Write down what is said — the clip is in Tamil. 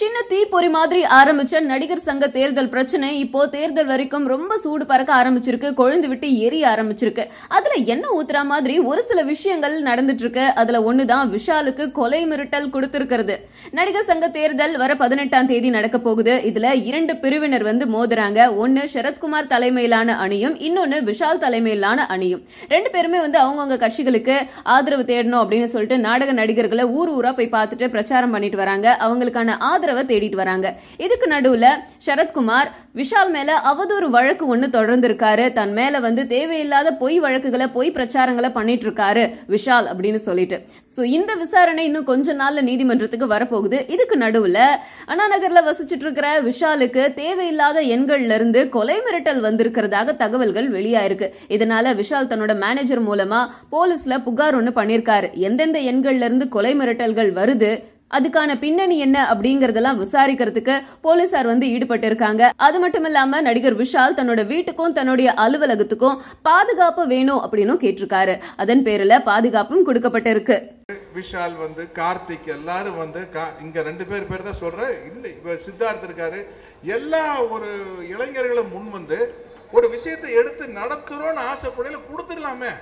சின்ன தீப்பொறி மாதிரி ஆரம்பிச்ச நடிகர் சங்க தேர்தல் பிரச்சனை இப்போ தேர்தல் வரைக்கும் ரொம்ப சூடு பறக்க ஆரம்பிச்சிருக்கு கொழுந்து விட்டு எரிய ஆரம்பிச்சிருக்கு அதுல என்ன ஊத்துற மாதிரி ஒரு சில விஷயங்கள் நடந்துட்டு இருக்கு அதுல ஒண்ணுதான் விஷாலுக்கு கொலை மிரட்டல் கொடுத்திருக்கிறது நடிகர் சங்க தேர்தல் வர பதினெட்டாம் தேதி நடக்க போகுது இதுல இரண்டு பிரிவினர் வந்து மோதுறாங்க ஒன்னு சரத்குமார் தலைமையிலான அணியும் இன்னொன்னு விஷால் தலைமையிலான அணியும் ரெண்டு பேருமே வந்து அவங்கவுங்க கட்சிகளுக்கு ஆதரவு தேடணும் அப்படின்னு சொல்லிட்டு நாடக நடிகர்களை ஊர் ஊரா போய் பார்த்துட்டு பிரச்சாரம் பண்ணிட்டு வராங்க அவங்களுக்கான ஆதரவு ஆதரவை தேடிட்டு வராங்க இதுக்கு நடுவுல சரத்குமார் விஷால் மேல அவதூறு வழக்கு ஒண்ணு இருக்காரு தன் மேல வந்து தேவையில்லாத பொய் வழக்குகளை பொய் பிரச்சாரங்களை பண்ணிட்டு இருக்காரு விஷால் அப்படின்னு சொல்லிட்டு ஸோ இந்த விசாரணை இன்னும் கொஞ்ச நாள்ல நீதிமன்றத்துக்கு வரப்போகுது இதுக்கு நடுவுல அண்ணா நகர்ல வசிச்சுட்டு இருக்கிற விஷாலுக்கு தேவையில்லாத எண்கள்ல இருந்து கொலை மிரட்டல் வந்திருக்கிறதாக தகவல்கள் வெளியாயிருக்கு இதனால விஷால் தன்னோட மேனேஜர் மூலமா போலீஸ்ல புகார் ஒன்னு பண்ணியிருக்காரு எந்தெந்த எண்கள்ல இருந்து கொலை மிரட்டல்கள் வருது அதுக்கான பின்னணி என்ன அப்படிங்கறதெல்லாம் விசாரிக்கிறதுக்கு போலீசார் வந்து ஈடுபட்டு இருக்காங்க அது மட்டும் இல்லாம நடிகர் விஷால் தன்னோட வீட்டுக்கும் தன்னுடைய அலுவலகத்துக்கும் பாதுகாப்பு வேணும் அப்படின்னு கேட்டிருக்காரு அதன் பேர்ல பாதுகாப்பும் கொடுக்கப்பட்டிருக்கு விஷால் வந்து கார்த்திக் எல்லாரும் வந்து இங்க ரெண்டு பேர் பேர் தான் சொல்றேன் இல்லை இப்ப சித்தார்த்து இருக்காரு எல்லா ஒரு இளைஞர்களும் முன் வந்து ஒரு விஷயத்தை எடுத்து நடத்துறோம்னு ஆசைப்படையில கொடுத்துடலாமே